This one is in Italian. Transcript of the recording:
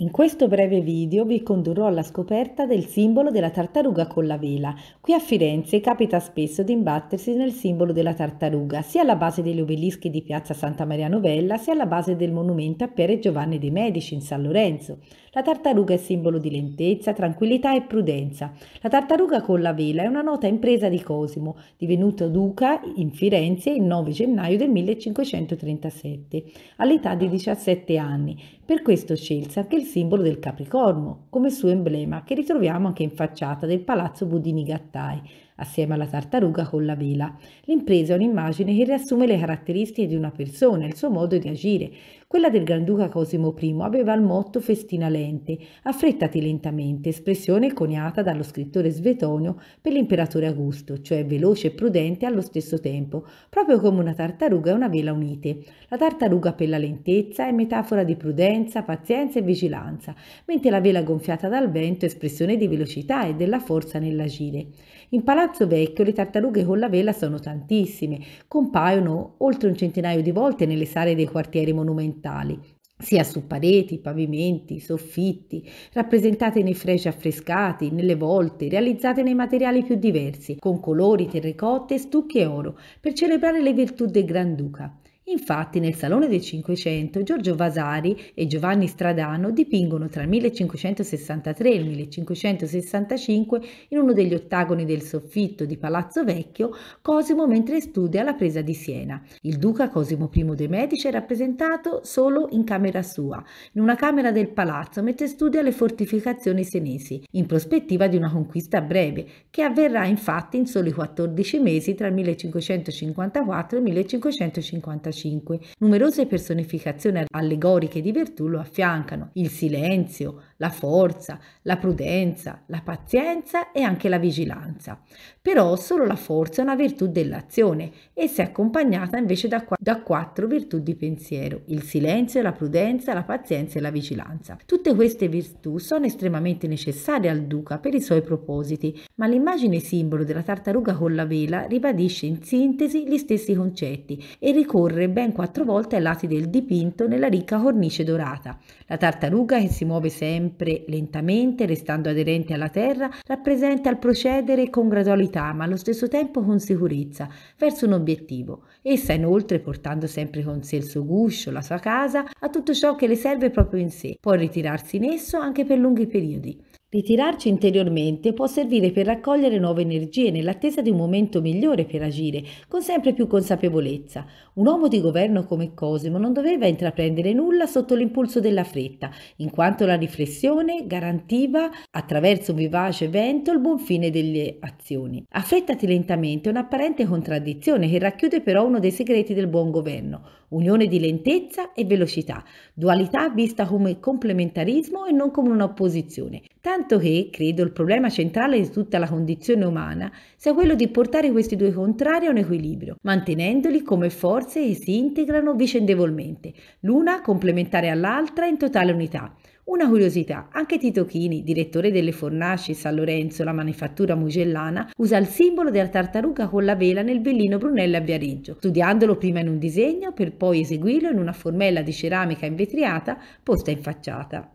In questo breve video vi condurrò alla scoperta del simbolo della tartaruga con la vela. Qui a Firenze capita spesso di imbattersi nel simbolo della tartaruga, sia alla base degli obelischi di piazza Santa Maria Novella, sia alla base del monumento a Pere Giovanni dei Medici in San Lorenzo. La tartaruga è simbolo di lentezza, tranquillità e prudenza. La tartaruga con la vela è una nota impresa di Cosimo, divenuto duca in Firenze il 9 gennaio del 1537, all'età di 17 anni. Per questo scelse anche il simbolo del Capricorno, come suo emblema, che ritroviamo anche in facciata del Palazzo Budini Gattai, assieme alla tartaruga con la vela. L'impresa è un'immagine che riassume le caratteristiche di una persona, il suo modo di agire. Quella del Granduca Cosimo I aveva il motto festina lente, affrettati lentamente, espressione coniata dallo scrittore svetonio per l'imperatore Augusto, cioè veloce e prudente allo stesso tempo, proprio come una tartaruga e una vela unite. La tartaruga per la lentezza è metafora di prudenza, pazienza e vigilanza, mentre la vela gonfiata dal vento è espressione di velocità e della forza nell'agire. Impalato Palazzo Vecchio le tartarughe con la vela sono tantissime, compaiono oltre un centinaio di volte nelle sale dei quartieri monumentali, sia su pareti, pavimenti, soffitti, rappresentate nei fregi affrescati, nelle volte, realizzate nei materiali più diversi, con colori, terrecotte, stucchi e oro, per celebrare le virtù del Granduca. Infatti nel Salone del Cinquecento Giorgio Vasari e Giovanni Stradano dipingono tra il 1563 e il 1565 in uno degli ottagoni del soffitto di Palazzo Vecchio Cosimo mentre studia la presa di Siena. Il duca Cosimo I de' Medici è rappresentato solo in camera sua, in una camera del palazzo mentre studia le fortificazioni senesi, in prospettiva di una conquista breve, che avverrà infatti in soli 14 mesi tra il 1554 e il 1555. 1905. Numerose personificazioni allegoriche di Vertù lo affiancano, il silenzio, la forza, la prudenza, la pazienza e anche la vigilanza. Però solo la forza è una virtù dell'azione e si è accompagnata invece da, qu- da quattro virtù di pensiero, il silenzio, la prudenza, la pazienza e la vigilanza. Tutte queste virtù sono estremamente necessarie al duca per i suoi propositi, ma l'immagine simbolo della tartaruga con la vela ribadisce in sintesi gli stessi concetti e ricorre ben quattro volte ai lati del dipinto nella ricca cornice dorata. La tartaruga che si muove sempre sempre lentamente, restando aderente alla terra, rappresenta il procedere con gradualità, ma allo stesso tempo con sicurezza, verso un obiettivo. Essa inoltre, portando sempre con sé il suo guscio, la sua casa, ha tutto ciò che le serve proprio in sé, può ritirarsi in esso anche per lunghi periodi. Ritirarci interiormente può servire per raccogliere nuove energie nell'attesa di un momento migliore per agire, con sempre più consapevolezza. Un uomo di governo come Cosimo non doveva intraprendere nulla sotto l'impulso della fretta, in quanto la riflessione garantiva, attraverso un vivace vento, il buon fine delle azioni. Affrettati lentamente è un'apparente contraddizione che racchiude però uno dei segreti del buon governo, unione di lentezza e velocità, dualità vista come complementarismo e non come un'opposizione. Tanto Tanto che, credo, il problema centrale di tutta la condizione umana sia quello di portare questi due contrari a un equilibrio, mantenendoli come forze che si integrano vicendevolmente, l'una complementare all'altra in totale unità. Una curiosità, anche Tito Chini, direttore delle fornaci San Lorenzo, la manifattura mugellana, usa il simbolo della tartaruga con la vela nel villino Brunello a Viareggio, studiandolo prima in un disegno per poi eseguirlo in una formella di ceramica invetriata posta in facciata.